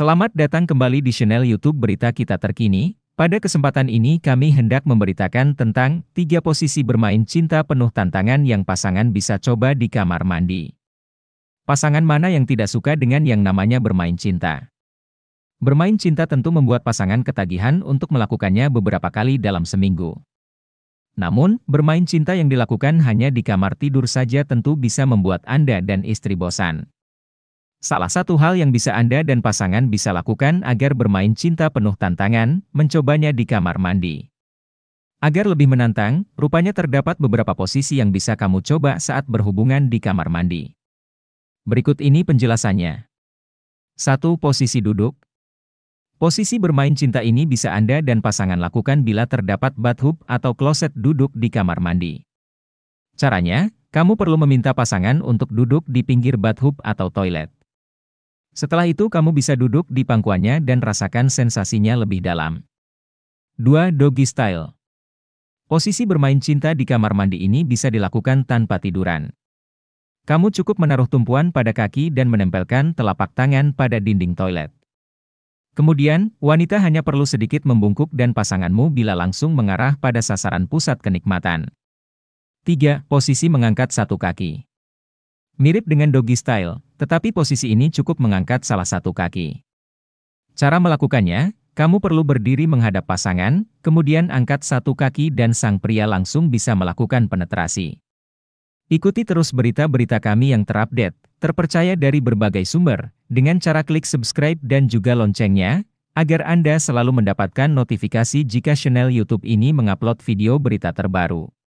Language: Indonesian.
Selamat datang kembali di channel YouTube Berita Kita Terkini. Pada kesempatan ini kami hendak memberitakan tentang tiga posisi bermain cinta penuh tantangan yang pasangan bisa coba di kamar mandi. Pasangan mana yang tidak suka dengan yang namanya bermain cinta? Bermain cinta tentu membuat pasangan ketagihan untuk melakukannya beberapa kali dalam seminggu. Namun, bermain cinta yang dilakukan hanya di kamar tidur saja tentu bisa membuat Anda dan istri bosan. Salah satu hal yang bisa Anda dan pasangan bisa lakukan agar bermain cinta penuh tantangan, mencobanya di kamar mandi. Agar lebih menantang, rupanya terdapat beberapa posisi yang bisa kamu coba saat berhubungan di kamar mandi. Berikut ini penjelasannya. 1. Posisi duduk Posisi bermain cinta ini bisa Anda dan pasangan lakukan bila terdapat bathtub atau kloset duduk di kamar mandi. Caranya, kamu perlu meminta pasangan untuk duduk di pinggir bathtub atau toilet. Setelah itu kamu bisa duduk di pangkuannya dan rasakan sensasinya lebih dalam. 2. Doggy Style Posisi bermain cinta di kamar mandi ini bisa dilakukan tanpa tiduran. Kamu cukup menaruh tumpuan pada kaki dan menempelkan telapak tangan pada dinding toilet. Kemudian, wanita hanya perlu sedikit membungkuk dan pasanganmu bila langsung mengarah pada sasaran pusat kenikmatan. 3. Posisi mengangkat satu kaki. Mirip dengan doggy style, tetapi posisi ini cukup mengangkat salah satu kaki. Cara melakukannya, kamu perlu berdiri menghadap pasangan, kemudian angkat satu kaki dan sang pria langsung bisa melakukan penetrasi. Ikuti terus berita-berita kami yang terupdate, terpercaya dari berbagai sumber, dengan cara klik subscribe dan juga loncengnya, agar Anda selalu mendapatkan notifikasi jika channel YouTube ini mengupload video berita terbaru.